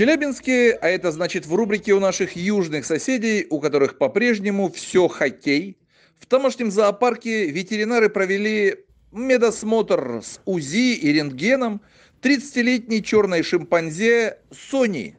Челябинске, а это значит в рубрике у наших южных соседей, у которых по-прежнему все хоккей. В тамошнем зоопарке ветеринары провели медосмотр с УЗИ и рентгеном 30-летней черной шимпанзе Сони.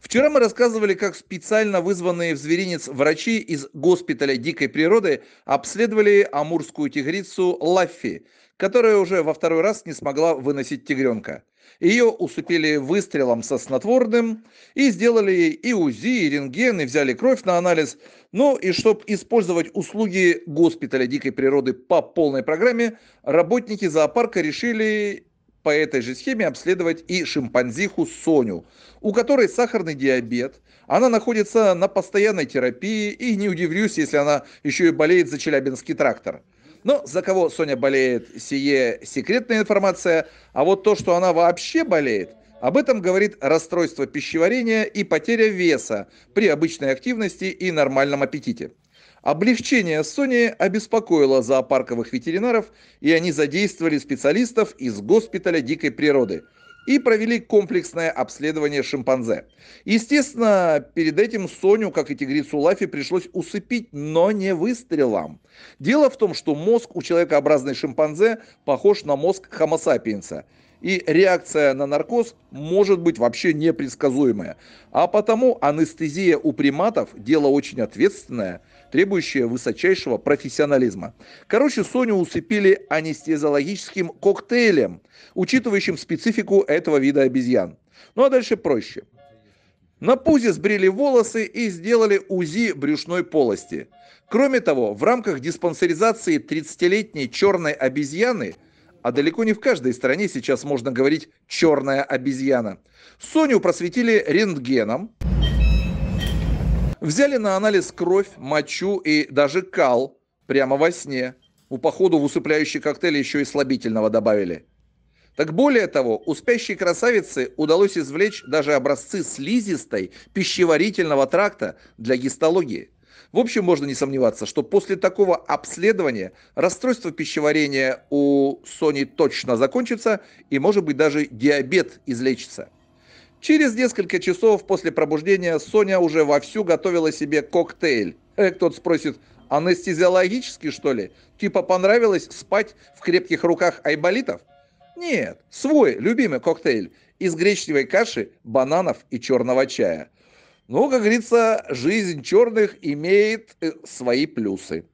Вчера мы рассказывали, как специально вызванные в зверинец врачи из госпиталя дикой природы обследовали амурскую тигрицу Лаффи, которая уже во второй раз не смогла выносить тигренка – ее усыпили выстрелом со снотворным и сделали ей и УЗИ, и рентген, и взяли кровь на анализ. Ну и чтобы использовать услуги госпиталя дикой природы по полной программе, работники зоопарка решили по этой же схеме обследовать и шимпанзиху Соню, у которой сахарный диабет, она находится на постоянной терапии, и не удивлюсь, если она еще и болеет за Челябинский трактор – ну, за кого Соня болеет, сие секретная информация, а вот то, что она вообще болеет, об этом говорит расстройство пищеварения и потеря веса при обычной активности и нормальном аппетите. Облегчение Сони обеспокоило зоопарковых ветеринаров, и они задействовали специалистов из госпиталя дикой природы – и провели комплексное обследование шимпанзе. Естественно, перед этим Соню, как и тигрицу Лафи, пришлось усыпить, но не выстрелом. Дело в том, что мозг у человекообразной шимпанзе похож на мозг хомо и реакция на наркоз может быть вообще непредсказуемая. А потому анестезия у приматов – дело очень ответственное, требующее высочайшего профессионализма. Короче, Соню усыпили анестезиологическим коктейлем, учитывающим специфику этого вида обезьян. Ну а дальше проще. На пузе сбрили волосы и сделали УЗИ брюшной полости. Кроме того, в рамках диспансеризации 30-летней черной обезьяны – а далеко не в каждой стране сейчас можно говорить «черная обезьяна». Соню просветили рентгеном, взяли на анализ кровь, мочу и даже кал прямо во сне. У походу в усыпляющий коктейль еще и слабительного добавили. Так более того, у спящей красавицы удалось извлечь даже образцы слизистой пищеварительного тракта для гистологии – в общем, можно не сомневаться, что после такого обследования расстройство пищеварения у Сони точно закончится и, может быть, даже диабет излечится. Через несколько часов после пробуждения Соня уже вовсю готовила себе коктейль. Э, кто-то спросит, анестезиологический, что ли? Типа понравилось спать в крепких руках айболитов? Нет, свой любимый коктейль из гречневой каши, бананов и черного чая – ну, как говорится, жизнь черных имеет э, свои плюсы.